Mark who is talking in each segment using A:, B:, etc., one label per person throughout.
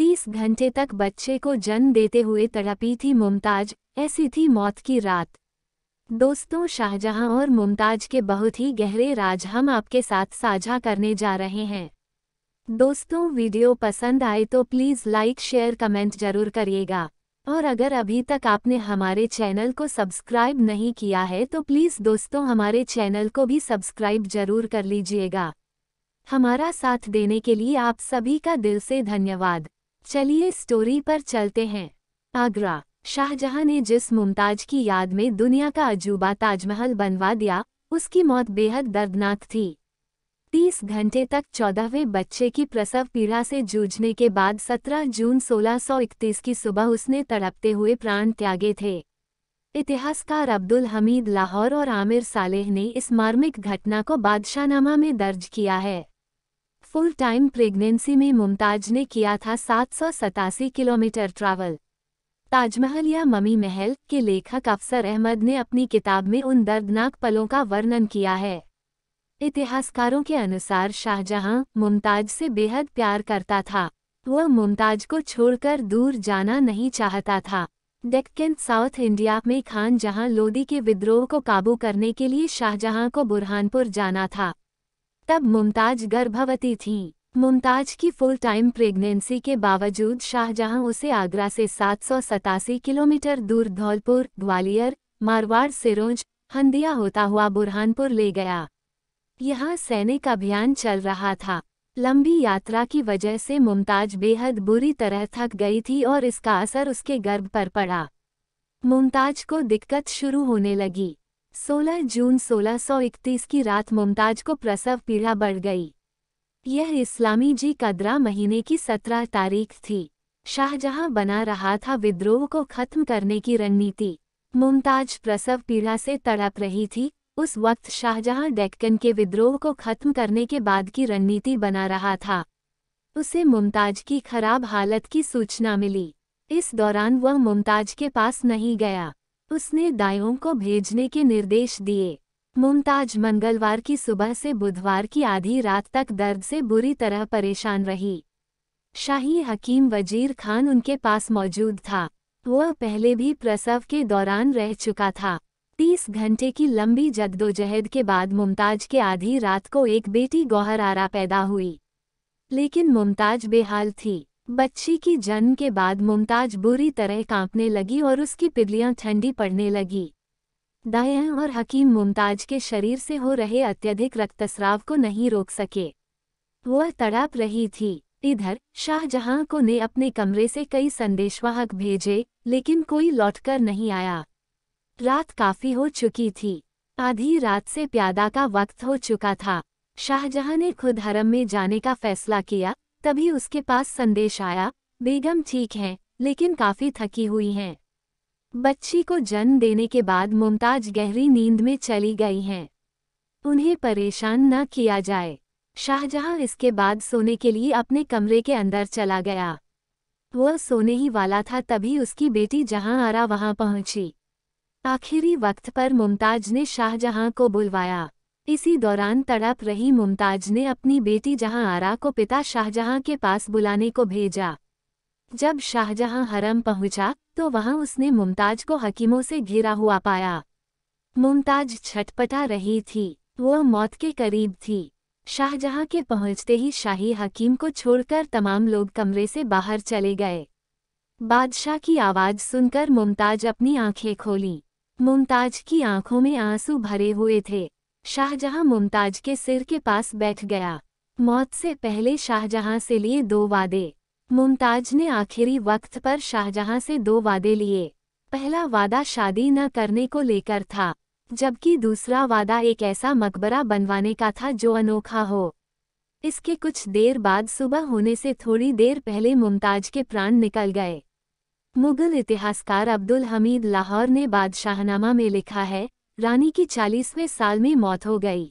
A: तीस घंटे तक बच्चे को जन्म देते हुए तड़पी थी मुमताज ऐसी थी मौत की रात दोस्तों शाहजहां और मुमताज के बहुत ही गहरे राज हम आपके साथ साझा करने जा रहे हैं दोस्तों वीडियो पसंद आए तो प्लीज़ लाइक शेयर कमेंट जरूर करिएगा और अगर अभी तक आपने हमारे चैनल को सब्सक्राइब नहीं किया है तो प्लीज़ दोस्तों हमारे चैनल को भी सब्सक्राइब जरूर कर लीजिएगा हमारा साथ देने के लिए आप सभी का दिल से धन्यवाद चलिए स्टोरी पर चलते हैं आगरा शाहजहां ने जिस मुमताज की याद में दुनिया का अजूबा ताजमहल बनवा दिया उसकी मौत बेहद दर्दनाक थी तीस घंटे तक चौदहवें बच्चे की प्रसव पीड़ा से जूझने के बाद 17 जून 1631 की सुबह उसने तड़पते हुए प्राण त्यागे थे इतिहासकार अब्दुल हमीद लाहौर और आमिर सालेह ने इस मार्मिक घटना को बादशाहनामा में दर्ज किया है फुल टाइम प्रेगनेंसी में मुमताज ने किया था सात किलोमीटर ट्रैवल ताजमहल या ममी महल के लेखक अफसर अहमद ने अपनी किताब में उन दर्दनाक पलों का वर्णन किया है इतिहासकारों के अनुसार शाहजहां मुमताज से बेहद प्यार करता था वह मुमताज को छोड़कर दूर जाना नहीं चाहता था डेक्कन साउथ इंडिया में खान जहां लोदी के विद्रोह को काबू करने के लिए शाहजहां को बुरहानपुर जाना था तब मुमताज गर्भवती थीं मुमताज की फुल टाइम प्रेगनेंसी के बावजूद शाहजहां उसे आगरा से सात किलोमीटर दूर धौलपुर ग्वालियर मारवाड़ सिरोंज हंदिया होता हुआ बुरहानपुर ले गया यहाँ सैनिक अभियान चल रहा था लंबी यात्रा की वजह से मुमताज बेहद बुरी तरह थक गई थी और इसका असर उसके गर्भ पर पड़ा मुमताज को दिक्कत शुरू होने लगी 16 जून 1631 की रात मुमताज को प्रसव पीड़ा बढ़ गई यह इस्लामी जी कदरा महीने की 17 तारीख थी शाहजहां बना रहा था विद्रोह को खत्म करने की रणनीति मुमताज प्रसव पीड़ा से तड़प रही थी उस वक्त शाहजहां डेक्कन के विद्रोह को खत्म करने के बाद की रणनीति बना रहा था उसे मुमताज की खराब हालत की सूचना मिली इस दौरान वह मुमताज के पास नहीं गया उसने दायों को भेजने के निर्देश दिए मुमताज मंगलवार की सुबह से बुधवार की आधी रात तक दर्द से बुरी तरह परेशान रही शाही हकीम वजीर खान उनके पास मौजूद था वह पहले भी प्रसव के दौरान रह चुका था तीस घंटे की लंबी जद्दोजहद के बाद मुमताज के आधी रात को एक बेटी गौहर आरा पैदा हुई लेकिन मुमताज बेहाल थी बच्ची की जन्म के बाद मुमताज बुरी तरह कांपने लगी और उसकी पिदलियां ठंडी पड़ने लगी दया और हकीम मुमताज के शरीर से हो रहे अत्यधिक रक्तस्राव को नहीं रोक सके वह तड़प रही थी इधर शाहजहां को ने अपने कमरे से कई संदेशवाहक भेजे लेकिन कोई लौटकर नहीं आया रात काफी हो चुकी थी आधी रात से प्यादा का वक्त हो चुका था शाहजहां ने खुद हरम में जाने का फैसला किया तभी उसके पास संदेश आया बेगम ठीक हैं लेकिन काफ़ी थकी हुई हैं बच्ची को जन्म देने के बाद मुमताज गहरी नींद में चली गई हैं उन्हें परेशान न किया जाए शाहजहां इसके बाद सोने के लिए अपने कमरे के अंदर चला गया वह सोने ही वाला था तभी उसकी बेटी जहां आरा वहां पहुंची आखिरी वक्त पर मुमताज ने शाहजहां को बुलवाया इसी दौरान तड़प रही मुमताज ने अपनी बेटी जहां आरा को पिता शाहजहां के पास बुलाने को भेजा जब शाहजहां हरम पहुंचा तो वहां उसने मुमताज को हकीमों से घिरा हुआ पाया मुमताज छटपटा रही थी वो मौत के करीब थी शाहजहां के पहुंचते ही शाही हकीम को छोड़कर तमाम लोग कमरे से बाहर चले गए बादशाह की आवाज़ सुनकर मुमताज अपनी आंखें खोली मुमताज की आंखों में आंसू भरे हुए थे शाहजहां मुमताज के सिर के पास बैठ गया मौत से पहले शाहजहां से लिए दो वादे मुमताज ने आखिरी वक्त पर शाहजहां से दो वादे लिए पहला वादा शादी न करने को लेकर था जबकि दूसरा वादा एक ऐसा मकबरा बनवाने का था जो अनोखा हो इसके कुछ देर बाद सुबह होने से थोड़ी देर पहले मुमताज के प्राण निकल गए मुगल इतिहासकार अब्दुल हमीद लाहौर ने बादशाहनामा में लिखा है रानी की चालीसवें साल में मौत हो गई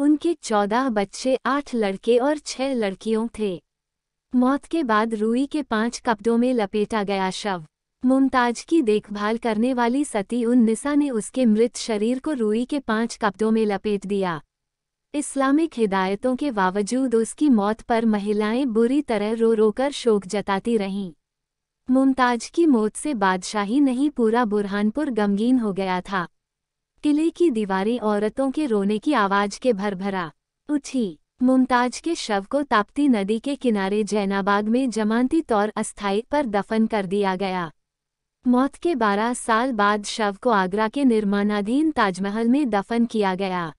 A: उनके चौदह बच्चे आठ लड़के और छह लड़कियों थे मौत के बाद रूई के पांच कपड़ों में लपेटा गया शव मुमताज की देखभाल करने वाली सती उन निशा ने उसके मृत शरीर को रूई के पांच कपड़ों में लपेट दिया इस्लामिक हिदायतों के बावजूद उसकी मौत पर महिलाएं बुरी तरह रो रोकर शोक जताती रहीं मुमताज की मौत से बादशाही नहीं पूरा बुरहानपुर गमगीन हो गया था किले की दीवारें औरतों के रोने की आवाज के भरभरा उठी मुमताज के शव को ताप्ती नदी के किनारे जैनाबाग में जमानती तौर अस्थायी पर दफन कर दिया गया मौत के 12 साल बाद शव को आगरा के निर्माणाधीन ताजमहल में दफन किया गया